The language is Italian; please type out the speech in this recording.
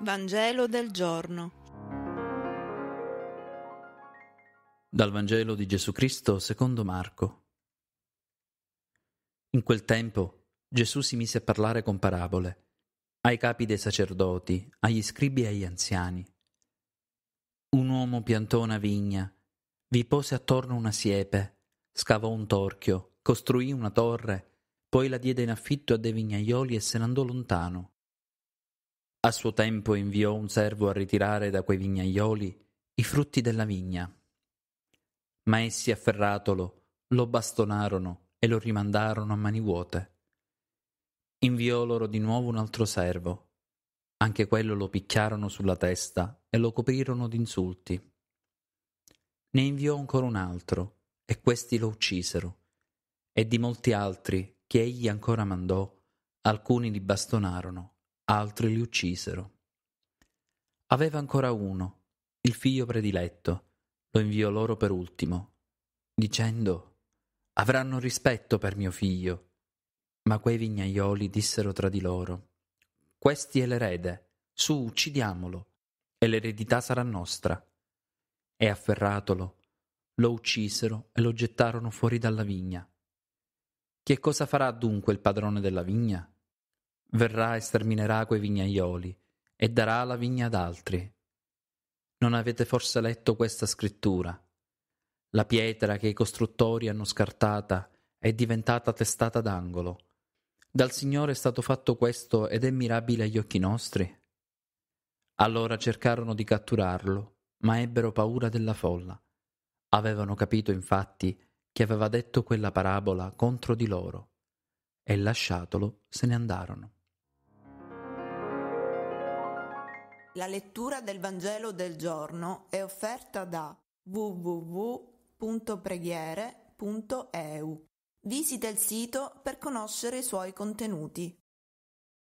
Vangelo del giorno. Dal Vangelo di Gesù Cristo secondo Marco. In quel tempo Gesù si mise a parlare con parabole ai capi dei sacerdoti, agli scribi e agli anziani. Un uomo piantò una vigna, vi pose attorno una siepe, scavò un torchio, costruì una torre, poi la diede in affitto a dei vignaioli e se ne andò lontano. A suo tempo inviò un servo a ritirare da quei vignaioli i frutti della vigna. Ma essi afferratolo, lo bastonarono e lo rimandarono a mani vuote. Inviò loro di nuovo un altro servo. Anche quello lo picchiarono sulla testa e lo coprirono d'insulti. Ne inviò ancora un altro, e questi lo uccisero. E di molti altri, che egli ancora mandò, alcuni li bastonarono altri li uccisero. Aveva ancora uno, il figlio prediletto, lo inviò loro per ultimo, dicendo Avranno rispetto per mio figlio. Ma quei vignaioli dissero tra di loro Questi è l'erede, su uccidiamolo, e l'eredità sarà nostra. E afferratolo, lo uccisero e lo gettarono fuori dalla vigna. Che cosa farà dunque il padrone della vigna? verrà e sterminerà quei vignaioli e darà la vigna ad altri. Non avete forse letto questa scrittura? La pietra che i costruttori hanno scartata è diventata testata d'angolo. Dal Signore è stato fatto questo ed è mirabile agli occhi nostri. Allora cercarono di catturarlo, ma ebbero paura della folla. Avevano capito infatti che aveva detto quella parabola contro di loro e lasciatolo se ne andarono. La lettura del Vangelo del giorno è offerta da www.preghiere.eu. Visita il sito per conoscere i suoi contenuti.